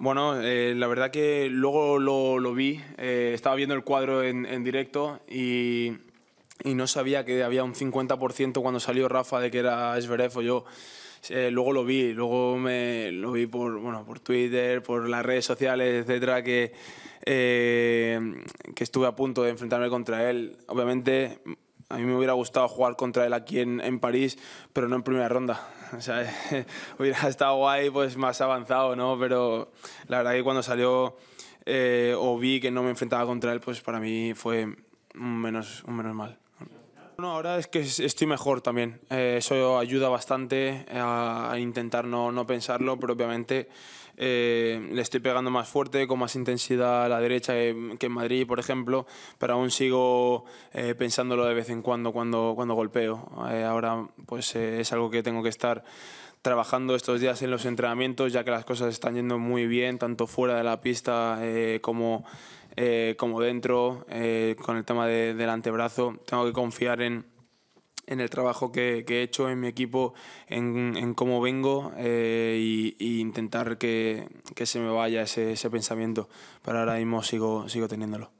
Bueno, eh, la verdad que luego lo, vi, eh, estaba viendo el cuadro en, directo y, no sabía que había un 50% cuando salió Rafa de que era Esberef o yo. Eh, luego lo vi, luego me, lo vi por, bueno, por Twitter, por las redes sociales, etcétera, que, que estuve a punto de enfrentarme contra él. Obviamente a mí me hubiera gustado jugar contra él aquí en, París, pero no en primera ronda. O sea, hubiera estado guay, pues más avanzado, ¿no? Pero la verdad que cuando salió eh, o vi que no me enfrentaba contra él, pues para mí fue menos, un menos mal ahora es que estoy mejor también. Eh, eso ayuda bastante eh, a, intentar no, no, pensarlo pero obviamente eh, le estoy pegando más fuerte, con más intensidad a la derecha que, en Madrid, por ejemplo, pero aún sigo pensándolo de vez en cuando cuando, cuando golpeo. ahora pues es algo que tengo que estar trabajando estos días en los entrenamientos, ya que las cosas están yendo muy bien, tanto fuera de la pista como eh, como dentro, eh, con el tema del antebrazo. Tengo que confiar en, el trabajo que, he hecho, en mi equipo, en, cómo vengo e intentar que, se me vaya ese, pensamiento. Pero ahora mismo sigo, sigo teniéndolo.